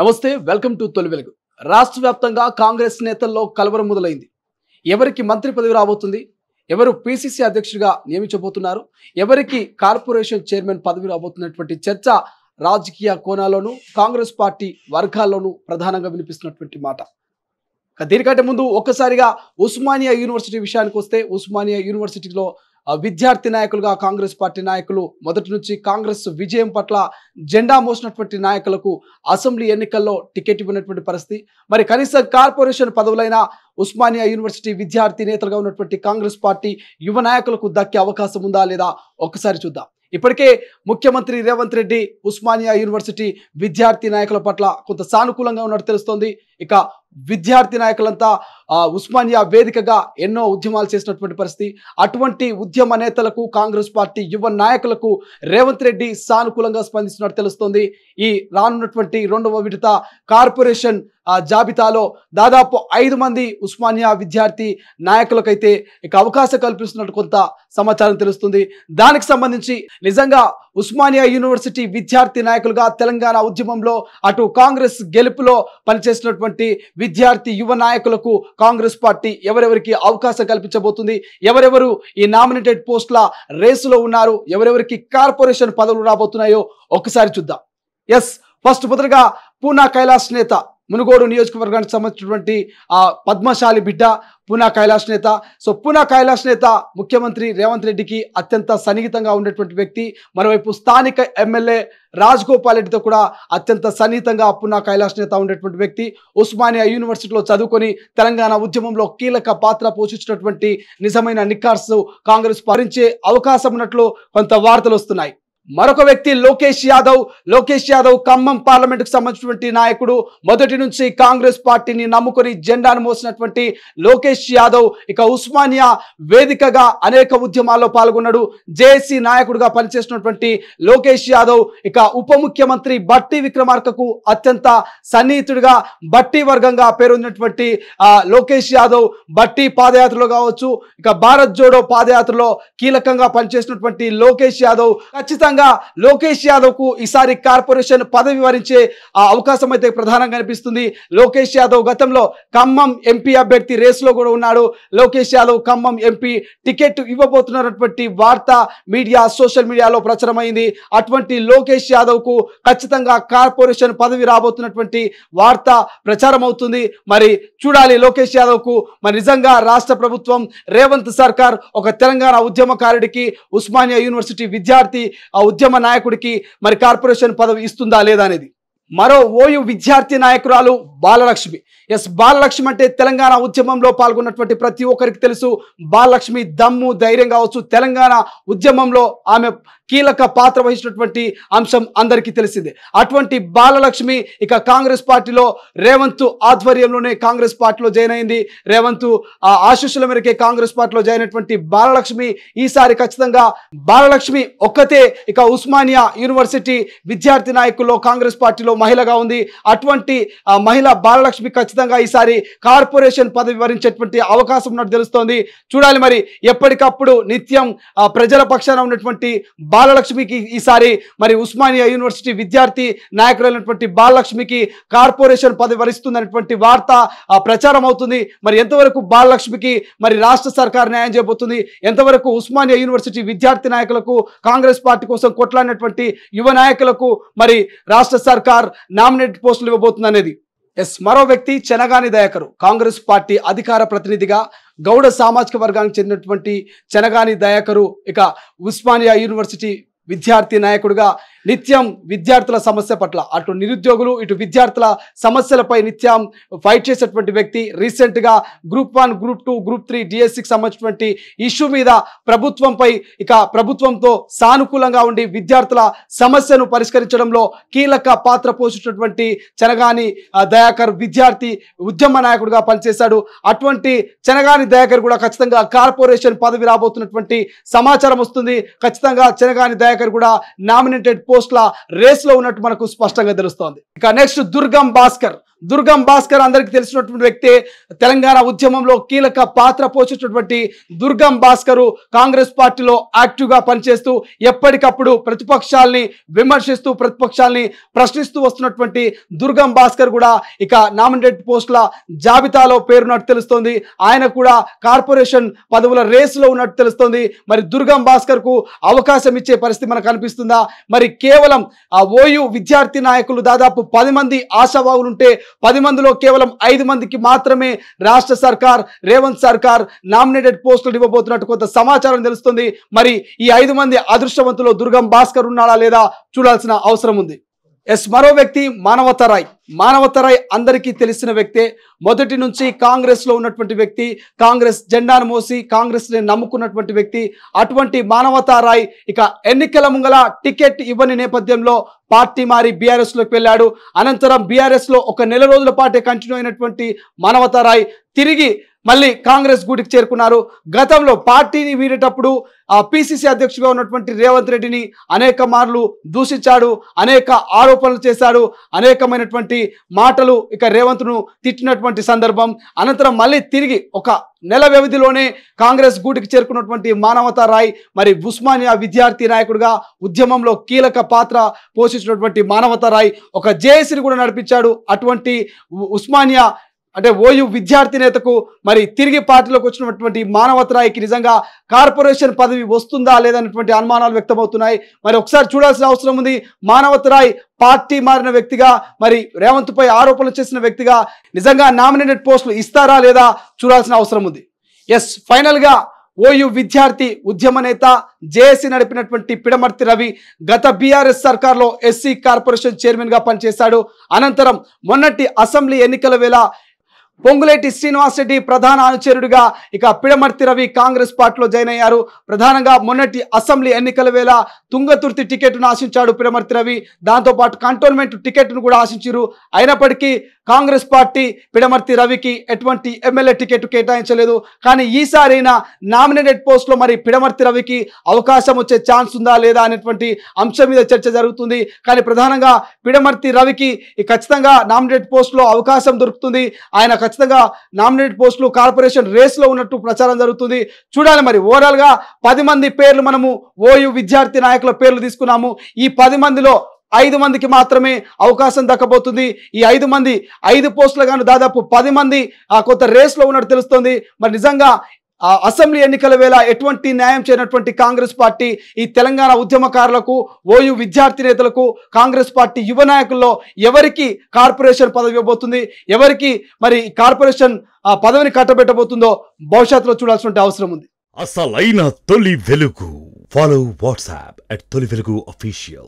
నమస్తే welcome to తొలి వెలుగు రాష్ట్ర వ్యాప్తంగా కాంగ్రెస్ నేతల్లో కలవరం మొదలైంది ఎవరికి మంత్రి పదవి రాబోతుంది ఎవరు పిసిసి అధ్యక్షుడిగా నియమించబోతున్నారు ఎవరికి కార్పొరేషన్ చైర్మన్ పదవి రాబోతున్నటువంటి చర్చ రాజకీయ కోణాల్లోనూ కాంగ్రెస్ పార్టీ వర్గాల్లోనూ ప్రధానంగా వినిపిస్తున్నటువంటి మాట దీనికంటే ముందు ఒక్కసారిగా ఉస్మానియా యూనివర్సిటీ విషయానికి వస్తే ఉస్మానియా యూనివర్సిటీలో విద్యార్థి నాయకులుగా కాంగ్రెస్ పార్టీ నాయకులు మొదటి నుంచి కాంగ్రెస్ విజయం పట్ల జెండా మోసినటువంటి నాయకులకు అసెంబ్లీ ఎన్నికల్లో టికెట్ ఇవ్వనటువంటి పరిస్థితి మరి కనీసం కార్పొరేషన్ పదవులైన ఉస్మానియా యూనివర్సిటీ విద్యార్థి నేతలుగా ఉన్నటువంటి కాంగ్రెస్ పార్టీ యువ నాయకులకు దక్కే అవకాశం ఉందా లేదా ఒక్కసారి చూద్దాం ఇప్పటికే ముఖ్యమంత్రి రేవంత్ రెడ్డి ఉస్మానియా యూనివర్సిటీ విద్యార్థి నాయకుల పట్ల కొంత సానుకూలంగా ఉన్నట్టు తెలుస్తోంది ఇక విద్యార్థి నాయకులంతా ఉస్మానియా వేదికగా ఎన్నో ఉద్యమాలు చేసినటువంటి పరిస్థితి అటువంటి ఉద్యమ నేతలకు కాంగ్రెస్ పార్టీ యువ నాయకులకు రేవంత్ రెడ్డి సానుకూలంగా స్పందిస్తున్నట్టు తెలుస్తోంది ఈ రానున్నటువంటి రెండవ విడత కార్పొరేషన్ జాబితాలో దాదాపు ఐదు మంది ఉస్మానియా విద్యార్థి నాయకులకైతే ఇక అవకాశం కల్పిస్తున్నట్టు కొంత సమాచారం తెలుస్తుంది దానికి సంబంధించి నిజంగా ఉస్మానియా యూనివర్సిటీ విద్యార్థి నాయకులుగా తెలంగాణ ఉద్యమంలో అటు కాంగ్రెస్ గెలుపులో పనిచేసినటువంటి ఉన్నటువంటి విద్యార్థి యువ నాయకులకు కాంగ్రెస్ పార్టీ ఎవరెవరికి అవకాశం కల్పించబోతుంది ఎవరెవరు ఈ నామినేటెడ్ పోస్టుల రేసులో ఉన్నారు ఎవరెవరికి కార్పొరేషన్ పదవులు రాబోతున్నాయో ఒకసారి చూద్దాం ఎస్ ఫస్ట్ మొదటగా పూనా కైలాస్ నేత మునుగోడు నియోజకవర్గానికి సంబంధించినటువంటి ఆ పద్మశాలి బిడ్డ పూనా కైలాస్ నేత సో పూనా కైలాస్ నేత ముఖ్యమంత్రి రేవంత్ రెడ్డికి అత్యంత సన్నిహితంగా ఉన్నటువంటి వ్యక్తి మరోవైపు స్థానిక ఎమ్మెల్యే రాజ్ గోపాల్ రెడ్డితో కూడా అత్యంత సన్నిహితంగా పూనా కైలాస్ నేత ఉండేటువంటి వ్యక్తి ఉస్మానియా యూనివర్సిటీలో చదువుకొని తెలంగాణ ఉద్యమంలో కీలక పాత్ర పోషించినటువంటి నిజమైన నిఖార్స్ కాంగ్రెస్ భరించే అవకాశం ఉన్నట్లు కొంత వార్తలు వస్తున్నాయి మరొక వ్యక్తి లోకేష్ యాదవ్ లోకేష్ యాదవ్ ఖమ్మం పార్లమెంటుకు సంబంధించినటువంటి నాయకుడు మొదటి నుంచి కాంగ్రెస్ పార్టీని నమ్ముకొని జెండాను మోసినటువంటి లోకేష్ యాదవ్ ఇక ఉస్మానియా వేదికగా అనేక ఉద్యమాల్లో పాల్గొన్నాడు జేఏసీ నాయకుడుగా పనిచేసినటువంటి లోకేష్ యాదవ్ ఇక ఉప ముఖ్యమంత్రి బట్టి విక్రమార్కకు అత్యంత సన్నిహితుడిగా బట్టి వర్గంగా పేరొందినటువంటి లోకేష్ యాదవ్ బట్టి పాదయాత్రలో కావచ్చు ఇక భారత్ జోడో పాదయాత్రలో కీలకంగా పనిచేసినటువంటి లోకేష్ యాదవ్ ఖచ్చితంగా ప్రధానంగా లోకేష్ యాదవ్కు ఈసారి కార్పొరేషన్ పదవి వరించే ఆ అవకాశం అయితే ప్రధానంగా కనిపిస్తుంది లోకేష్ యాదవ్ గతంలో ఖమ్మం ఎంపీ అభ్యర్థి రేసులో కూడా ఉన్నాడు లోకేష్ యాదవ్ ఖమ్మం ఎంపీ టికెట్ ఇవ్వబోతున్నటువంటి వార్త మీడియా సోషల్ మీడియాలో ప్రచారమైంది అటువంటి లోకేష్ యాదవ్కు ఖచ్చితంగా కార్పొరేషన్ పదవి రాబోతున్నటువంటి వార్త ప్రచారం అవుతుంది మరి చూడాలి లోకేష్ యాదవ్కు మరి నిజంగా రాష్ట్ర ప్రభుత్వం రేవంత్ సర్కార్ ఒక తెలంగాణ ఉద్యమకారుడికి ఉస్మానియా యూనివర్సిటీ విద్యార్థి ఉద్యమ నాయకుడికి మరి కార్పొరేషన్ పదవి ఇస్తుందా లేదా అనేది మరో ఓయు విద్యార్థి నాయకురాలు బాలలక్ష్మి ఎస్ బాలలక్ష్మి అంటే తెలంగాణ ఉద్యమంలో పాల్గొన్నటువంటి ప్రతి ఒక్కరికి తెలుసు బాలలక్ష్మి దమ్ము ధైర్యం కావచ్చు తెలంగాణ ఉద్యమంలో ఆమె కీలక పాత్ర వహించినటువంటి అంశం అందరికీ తెలిసిందే అటువంటి బాలలక్ష్మి ఇక కాంగ్రెస్ పార్టీలో రేవంత్ ఆధ్వర్యంలోనే కాంగ్రెస్ పార్టీలో జాయిన్ అయింది రేవంత్ ఆశీస్సుల మేరకే కాంగ్రెస్ పార్టీలో జాయిన్ అయినటువంటి బాలలక్ష్మి ఈసారి ఖచ్చితంగా బాలలక్ష్మి ఒక్కతే ఇక ఉస్మానియా యూనివర్సిటీ విద్యార్థి నాయకుల్లో కాంగ్రెస్ పార్టీలో మహిళగా ఉంది అటువంటి మహిళ బాలలక్ష్మి ఖచ్చితంగా ఈసారి కార్పొరేషన్ పదవి వరించేటువంటి అవకాశం ఉన్నట్టు తెలుస్తోంది చూడాలి మరి ఎప్పటికప్పుడు నిత్యం ప్రజల పక్షాన ఉన్నటువంటి బాలలక్ష్మికి ఈసారి మరి ఉస్మానియా యూనివర్సిటీ విద్యార్థి నాయకులైనటువంటి బాలలక్ష్మికి కార్పొరేషన్ పదవి వరిస్తుందనేటువంటి వార్త ప్రచారం అవుతుంది మరి ఎంతవరకు బాలలక్ష్మికి మరి రాష్ట్ర సర్కార్ న్యాయం చేయబోతుంది ఎంతవరకు ఉస్మానియా యూనివర్సిటీ విద్యార్థి నాయకులకు కాంగ్రెస్ పార్టీ కోసం కొట్లాడినటువంటి యువ నాయకులకు మరి రాష్ట్ర సర్కార్ ఆర్ నామినేట్ పోస్టులు ఇవ్వబోతుంది అనేది ఎస్ మరో వ్యక్తి చెనగాని దయాకరు కాంగ్రెస్ పార్టీ అధికార ప్రతినిధిగా గౌడ సామాజిక వర్గానికి చెందినటువంటి చెనగాని దయాకరు ఇక ఉస్మానియా యూనివర్సిటీ విద్యార్థి నాయకుడిగా నిత్యం విద్యార్థుల సమస్య పట్ల అటు నిరుద్యోగులు ఇటు విద్యార్థుల సమస్యలపై నిత్యం ఫైట్ చేసేటువంటి వ్యక్తి రీసెంట్గా group one group two group three డిఎస్సికి సంబంధించినటువంటి ఇష్యూ మీద ప్రభుత్వంపై ఇక ప్రభుత్వంతో సానుకూలంగా ఉండి విద్యార్థుల సమస్యను పరిష్కరించడంలో కీలక పాత్ర పోషించినటువంటి చెనగాని దయాకర్ విద్యార్థి ఉద్యమ నాయకుడిగా పనిచేశాడు అటువంటి చెనగాని దయాకర్ కూడా ఖచ్చితంగా కార్పొరేషన్ పదవి రాబోతున్నటువంటి సమాచారం వస్తుంది ఖచ్చితంగా చెనగాని దయాకర్ కూడా నామినేటెడ్ పో పోస్టుల రేస్ లో ఉన్నట్టు మనకు స్పష్టంగా తెలుస్తోంది ఇక నెక్స్ట్ దుర్గం భాస్కర్ దుర్గం భాస్కర్ అందరికీ తెలిసినటువంటి వ్యక్తే తెలంగాణ ఉద్యమంలో కీలక పాత్ర పోషించినటువంటి దుర్గం భాస్కరు కాంగ్రెస్ పార్టీలో యాక్టివ్గా పనిచేస్తూ ఎప్పటికప్పుడు ప్రతిపక్షాల్ని విమర్శిస్తూ ప్రతిపక్షాల్ని ప్రశ్నిస్తూ వస్తున్నటువంటి దుర్గం భాస్కర్ కూడా ఇక నామినేటెడ్ పోస్టుల జాబితాలో పేరున్నట్టు తెలుస్తోంది ఆయన కూడా కార్పొరేషన్ పదవుల రేసులో ఉన్నట్టు తెలుస్తోంది మరి దుర్గం భాస్కర్కు అవకాశం ఇచ్చే పరిస్థితి మనకు కనిపిస్తుందా మరి కేవలం ఆ ఓయూ విద్యార్థి నాయకులు దాదాపు పది మంది ఆశావాహులు ఉంటే పది మందిలో కేవలం ఐదు మందికి మాత్రమే రాష్ట్ర సర్కార్ రేవంత్ సర్కార్ నామినేటెడ్ పోస్టులు ఇవ్వబోతున్నట్టు కొంత సమాచారం తెలుస్తుంది మరి ఈ ఐదు మంది అదృష్టవంతులు దుర్గం భాస్కర్ ఉన్నాడా లేదా చూడాల్సిన అవసరం ఉంది ఎస్ మరో వ్యక్తి మానవతరాయ్ మానవతరాయ్ అందరికీ తెలిసిన వ్యక్తే మొదటి నుంచి కాంగ్రెస్లో ఉన్నటువంటి వ్యక్తి కాంగ్రెస్ జెండాను మోసి కాంగ్రెస్ని నమ్ముకున్నటువంటి వ్యక్తి అటువంటి మానవతారాయ్ ఇక ఎన్నికల ముంగల టికెట్ ఇవ్వని నేపథ్యంలో పార్టీ మారి బీఆర్ఎస్లోకి వెళ్ళాడు అనంతరం బీఆర్ఎస్లో ఒక నెల రోజుల పాటే కంటిన్యూ అయినటువంటి మానవతారాయ్ తిరిగి మళ్ళీ కాంగ్రెస్ గూటికి చేరుకున్నారు గతంలో పార్టీని వీడేటప్పుడు ఆ పిసిసి అధ్యక్షుడిగా ఉన్నటువంటి రేవంత్ రెడ్డిని అనేక మార్లు దూషించాడు అనేక ఆరోపణలు చేశాడు అనేకమైనటువంటి మాటలు ఇక రేవంత్ను తిట్టినటువంటి సందర్భం అనంతరం మళ్ళీ తిరిగి ఒక నెల వ్యవధిలోనే కాంగ్రెస్ గూటికి చేరుకున్నటువంటి మానవతా రాయ్ మరి ఉస్మానియా విద్యార్థి నాయకుడిగా ఉద్యమంలో కీలక పాత్ర పోషించినటువంటి మానవతా రాయ్ ఒక జేఏసీని కూడా నడిపించాడు అటువంటి ఉస్మానియా అంటే ఓయు విద్యార్థి నేతకు మరి తిరిగి పార్టీలోకి వచ్చినటువంటి మానవతరాయికి నిజంగా కార్పొరేషన్ పదవి వస్తుందా లేదన్నటువంటి అనుమానాలు వ్యక్తమవుతున్నాయి మరి ఒకసారి చూడాల్సిన అవసరం ఉంది మానవతరాయ్ పార్టీ మారిన వ్యక్తిగా మరి రేవంత్పై ఆరోపణలు చేసిన వ్యక్తిగా నిజంగా నామినేటెడ్ పోస్టులు ఇస్తారా లేదా చూడాల్సిన అవసరం ఉంది ఎస్ ఫైనల్గా ఓయు విద్యార్థి ఉద్యమ నేత జేఏసీ నడిపినటువంటి పిడమర్తి రవి గత బీఆర్ఎస్ సర్కార్లో ఎస్సీ కార్పొరేషన్ చైర్మన్గా పనిచేశాడు అనంతరం మొన్నటి అసెంబ్లీ ఎన్నికల వేళ పొంగులేటి శ్రీనివాస్ రెడ్డి ప్రధాన అనుచరుడిగా ఇక పిడమర్తి రవి కాంగ్రెస్ పార్టీలో జాయిన్ అయ్యారు ప్రధానంగా మొన్నటి అసెంబ్లీ ఎన్నికల వేళ తుంగతుర్తి టికెట్ను ఆశించాడు పిడమర్తి రవి దాంతోపాటు కంటోన్మెంట్ టికెట్ను కూడా ఆశించారు అయినప్పటికీ కాంగ్రెస్ పార్టీ పిడమర్తి రవికి ఎటువంటి ఎమ్మెల్యే టికెట్ కేటాయించలేదు కానీ ఈసారైనా నామినేటెడ్ పోస్ట్లో మరి పిడమర్తి రవికి అవకాశం వచ్చే ఛాన్స్ ఉందా లేదా అనేటువంటి అంశం మీద చర్చ జరుగుతుంది కానీ ప్రధానంగా పిడమర్తి రవికి ఖచ్చితంగా నామినేటెడ్ పోస్ట్లో అవకాశం దొరుకుతుంది ఆయన ఖచ్చితంగా నామినేట్ పోస్టులు కార్పొరేషన్ రేస్లో ఉన్నట్టు ప్రచారం జరుగుతుంది చూడాలి మరి ఓవరాల్గా పది మంది పేర్లు మనము ఓయు విద్యార్థి నాయకుల పేర్లు తీసుకున్నాము ఈ పది మందిలో ఐదు మందికి మాత్రమే అవకాశం దక్కబోతుంది ఈ ఐదు మంది ఐదు పోస్టులు కానీ దాదాపు పది మంది ఆ కొత్త రేస్లో ఉన్నట్టు తెలుస్తుంది మరి నిజంగా అసెంబ్లీ ఎన్నికల వేళ ఎటువంటి న్యాయం చేయనటువంటి కాంగ్రెస్ పార్టీ ఈ తెలంగాణ ఉద్యమకారులకు ఓయు విద్యార్థి నేతలకు కాంగ్రెస్ పార్టీ యువ నాయకుల్లో ఎవరికి కార్పొరేషన్ పదవి ఇవ్వబోతుంది ఎవరికి మరి కార్పొరేషన్ ఆ పదవిని కట్టబెట్టబోతుందో భవిష్యత్తులో చూడాల్సిన అవసరం ఉంది అసలైన తొలి వెలుగు ఫాలో వాట్సాప్ అట్ తొలి వెలుగు అఫీషియల్